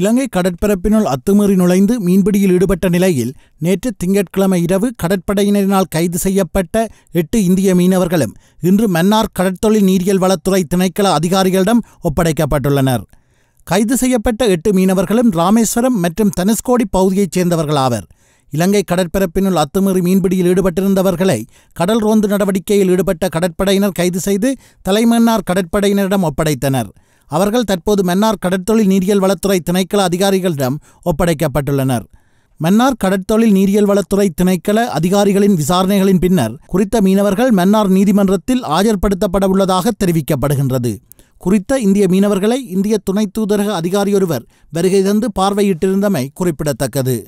இலங்கை கடற்பரப்பினுள் அத்துமீறி நுழைந்து மீன்பிடியில் ஈடுபட்ட நிலையில் நேற்று திங்கட்கிழமை இரவு கடற்படையினரினால் கைது செய்யப்பட்ட எட்டு இந்திய மீனவர்களும் இன்று மன்னார் கடற்தொழில் நீரியல் வளத்துறை திணைக்கள அதிகாரிகளிடம் ஒப்படைக்கப்பட்டுள்ளனர் கைது செய்யப்பட்ட எட்டு மீனவர்களும் ராமேஸ்வரம் மற்றும் தனுஷ்கோடி பகுதியைச் சேர்ந்தவர்களாவர் இலங்கை கடற்பரப்பினுள் அத்துமீறி மீன்பிடியில் ஈடுபட்டிருந்தவர்களை கடல் ரோந்து நடவடிக்கையில் ஈடுபட்ட கடற்படையினர் கைது செய்து தலைமன்னார் கடற்படையினரிடம் ஒப்படைத்தனர் அவர்கள் தற்போது மன்னார் கடற்தொழில் நீரியல் வளத்துறை திணைக்கள அதிகாரிகளிடம் ஒப்படைக்கப்பட்டுள்ளனர் மன்னார் கடற்தொழில் நீரியல் வளத்துறை திணைக்கள அதிகாரிகளின் விசாரணைகளின் பின்னர் குறித்த மீனவர்கள் மன்னார் நீதிமன்றத்தில் ஆஜர்படுத்தப்பட உள்ளதாக தெரிவிக்கப்படுகின்றது குறித்த இந்திய மீனவர்களை இந்திய துணை தூதரக அதிகாரியொருவர் வருகை தந்து பார்வையிட்டிருந்தமை குறிப்பிடத்தக்கது